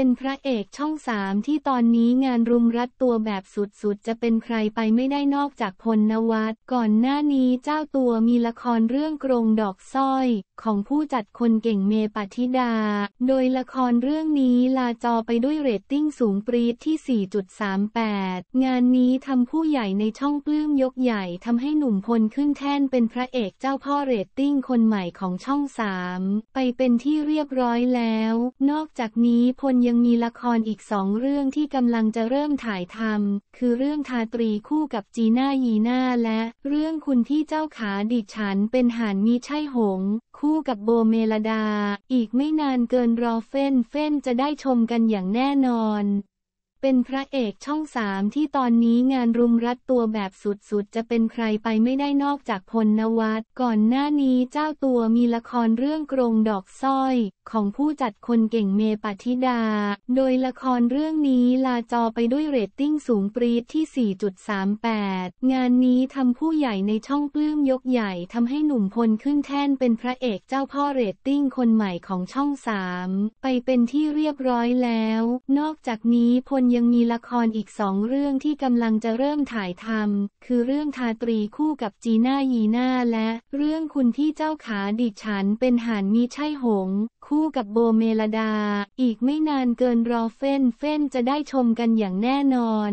เป็นพระเอกช่องสามที่ตอนนี้งานรุมรัดตัวแบบสุดๆจะเป็นใครไปไม่ได้นอกจากพลนวัตก่อนหน้านี้เจ้าตัวมีละครเรื่องกรงดอกสร้อย ของผู้จัดคนเก่งเมปฏิดา โดยละครเรื่องนี้ลาจอไปด้วยเรตติ้งสูงปรีดที่ 4.38 งานนี้ทำผู้ใหญ่ในช่องปลื้มยกใหญ่ทำให้หนุ่มพลขึ้นแท่นเป็นพระเอกเจ้าพ่อเรตติ้งคนใหม่ของช่องสามไปเป็นที่เรียบร้อยแล้ว นอกจากนี้พลยังมีละครอีกสองเรื่องที่กำลังจะเริ่มถ่ายทำ คือเรื่องทาตรีคู่กับจีน่ายีน่าและ เรื่องคุณที่เจ้าขาดิฉันเป็นหานมีใช่หง คู่กับโบเมลดา อีกไม่นานเกินรอเฟ้นเฟ้นจะได้ชมกันอย่างแน่นอนเป็นพระเอกช่องสามที่ตอนนี้งานรุมรัดตัวแบบสุดๆจะเป็นใครไปไม่ได้นอกจากพลนวัตก่อนหน้านี้เจ้าตัวมีละครเรื่องกรงดอกสร้อย ของผู้จัดคนเก่งเมปฏิดา โดยละครเรื่องนี้ลาจอไปด้วยเรตติ้งสูงปรีดที่ 4.38 งานนี้ทำผู้ใหญ่ในช่องปลื้มยกใหญ่ทำให้หนุ่มพลขึ้นแท่นเป็นพระเอกเจ้าพ่อเรตติ้ง คนใหม่ของช่องสามไปเป็นที่เรียบร้อยแล้ว นอกจากนี้พลยังมีละครอีกสองเรื่องที่กำลังจะเริ่มถ่ายทำ คือเรื่องทาตรีคู่กับจีน่ายีน่าและ เรื่องคุณที่เจ้าขาดิฉันเป็นหานมีใช่หง คู่กับโบเมลดา อีกไม่นานเกินรอเฟ้นเฟ้นจะได้ชมกันอย่างแน่นอน